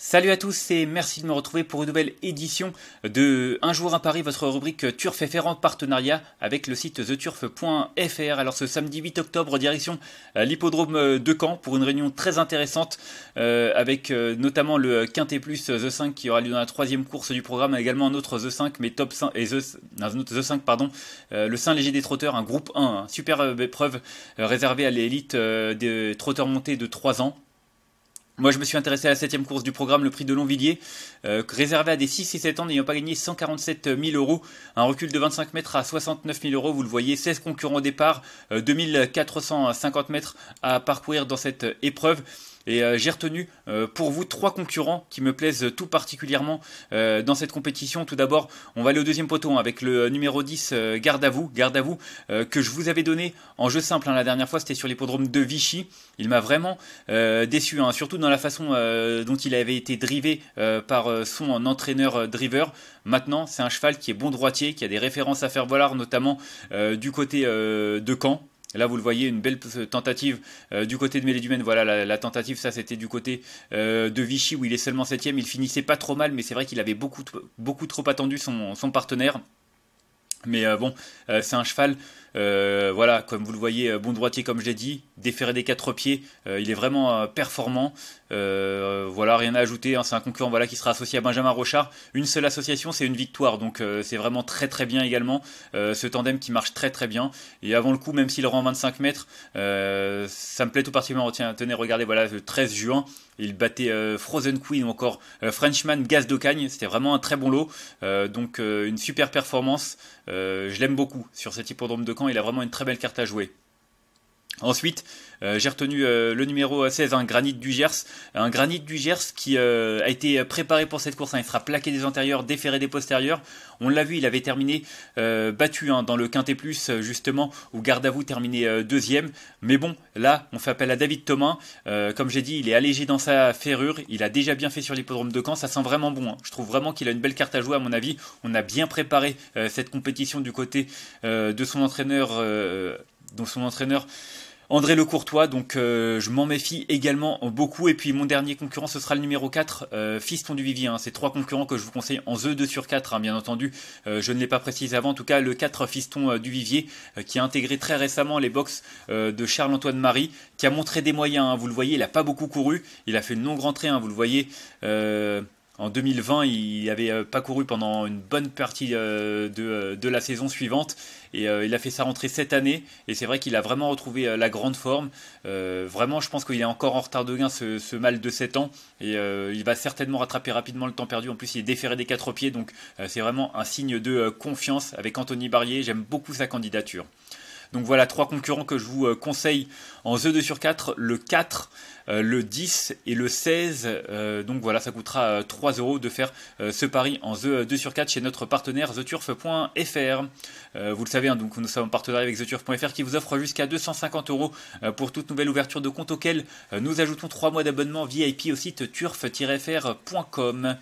Salut à tous et merci de me retrouver pour une nouvelle édition de Un jour à Paris, votre rubrique Turf FR partenariat avec le site theturf.fr. Alors ce samedi 8 octobre, direction euh, l'hippodrome euh, de Caen pour une réunion très intéressante euh, avec notamment le Quintet Plus The 5 qui aura lieu dans la troisième course du programme, également un autre The 5, mais top 5 et un autre The 5, pardon, le Saint-Léger des Trotteurs, un groupe 1, super hein. superbe épreuve réservée à l'élite des trotteurs montés de 3 ans moi, je me suis intéressé à la septième course du programme, le prix de Longvilliers, euh, réservé à des 6 et 7 ans n'ayant pas gagné 147 000 euros. Un recul de 25 mètres à 69 000 euros, vous le voyez, 16 concurrents au départ, 2450 euh, mètres à parcourir dans cette épreuve. Et euh, j'ai retenu euh, pour vous trois concurrents qui me plaisent tout particulièrement euh, dans cette compétition. Tout d'abord, on va aller au deuxième poteau avec le numéro 10, garde à vous, garde à vous, que je vous avais donné en jeu simple. Hein, la dernière fois, c'était sur l'hippodrome de Vichy. Il m'a vraiment déçu, hein, surtout dans la façon dont il avait été drivé par son entraîneur driver. Maintenant, c'est un cheval qui est bon droitier, qui a des références à faire voler, notamment du côté de Caen. Là, vous le voyez, une belle tentative euh, du côté de Mélédumène. Voilà, la, tentative, ça, c'était du côté euh, de Vichy, où il est seulement septième. Il finissait pas trop mal, mais c'est vrai qu'il avait beaucoup, beaucoup trop attendu son, partenaire. Mais euh, bon, c'est un cheval euh, voilà, comme vous le voyez, euh, bon droitier comme j'ai dit, déféré des quatre pieds, euh, il est vraiment performant. voilà, rien à ajouter, hein, c'est un concurrent voilà, qui sera associé à Benjamin Rochard. Une seule association, c'est une victoire, donc c'est vraiment très très bien également. ce tandem qui marche très très bien. Et avant le coup, même s'il rend 25 mètres, ça me plaît tout particulièrement. Oh, tenez, regardez, voilà, le 13 juin. Il battait Frozen Queen ou encore Frenchman Gaz de C'était vraiment un très bon lot. donc une super performance. je l'aime beaucoup sur cet hippodrome de camp il a vraiment une très belle carte à jouer. Ensuite, euh, j'ai retenu euh, le numéro 16, un Granit du Gers. Un Granit du Gers qui euh, a été préparé pour cette course. Hein. Il sera plaqué des antérieurs, déféré des postérieurs. On l'a vu, il avait terminé battu hein, dans le Quintet Plus, justement, où vous terminait deuxième. Mais bon, là, on fait appel à David Thomas. comme j'ai dit, il est allégé dans sa ferrure. Il a déjà bien fait sur l'hippodrome de Caen. Ça sent vraiment bon. Hein. Je trouve vraiment qu'il a une belle carte à jouer, à mon avis. On a bien préparé cette compétition du côté de son entraîneur dont son entraîneur André Lecourtois, donc euh, je m'en méfie également beaucoup. Et puis mon dernier concurrent, ce sera le numéro 4, euh, Fiston du Vivier. Hein. C'est trois concurrents que je vous conseille en The 2 sur 4, hein, bien entendu. Euh, je ne l'ai pas précisé avant, en tout cas le 4 Fiston du Vivier, qui a intégré très récemment les box de Charles-Antoine Marie, qui a montré des moyens, hein. vous le voyez, il n'a pas beaucoup couru, il a fait une longue rentrée, vous le voyez. En 2020, il avait euh, pas couru pendant une bonne partie euh, euh, de, la saison suivante et il a fait sa rentrée cette année et c'est vrai qu'il a vraiment retrouvé la grande forme. vraiment, je pense qu'il est encore en retard de gain ce, mal de 7 ans et il va certainement rattraper rapidement le temps perdu. En plus, il est déféré des quatre pieds donc c'est vraiment un signe de confiance avec Anthony Barrier. J'aime beaucoup sa candidature. Donc voilà trois concurrents que je vous euh, conseille en The 2 sur 4, le 4, euh, le 10 et le 16. Euh, donc voilà, ça coûtera 3 euros de faire ce pari en The 2 sur 4 chez notre partenaire TheTurf.fr. vous le savez, hein, donc nous sommes en partenariat avec TheTurf.fr qui vous offre jusqu'à 250 euros pour toute nouvelle ouverture de compte auquel nous ajoutons 3 mois d'abonnement VIP au site turf-fr.com.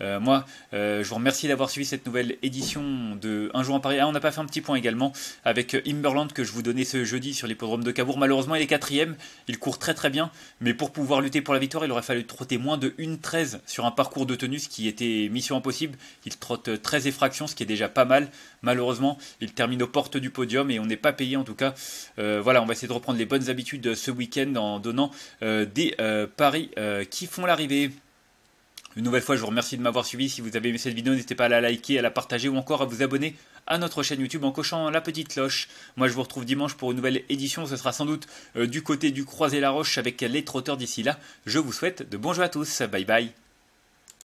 Euh, moi, euh, je vous remercie d'avoir suivi cette nouvelle édition de Un jour en Paris. Ah, on n'a pas fait un petit point également avec Imberland que je vous donnais ce jeudi sur l'hippodrome de Cabourg. Malheureusement, il est quatrième, il court très très bien, mais pour pouvoir lutter pour la victoire, il aurait fallu trotter moins de 13 sur un parcours de tenue, ce qui était mission impossible. Il trotte 13 effractions, ce qui est déjà pas mal. Malheureusement, il termine aux portes du podium et on n'est pas payé en tout cas. Euh, voilà, on va essayer de reprendre les bonnes habitudes ce week-end en donnant des paris qui font l'arrivée. Une nouvelle fois, je vous remercie de m'avoir suivi. Si vous avez aimé cette vidéo, n'hésitez pas à la liker, à la partager ou encore à vous abonner à notre chaîne YouTube en cochant la petite cloche. Moi, je vous retrouve dimanche pour une nouvelle édition. Ce sera sans doute euh, du côté du Croisé la Roche avec les trotteurs d'ici là. Je vous souhaite de bons jeux à tous. Bye bye.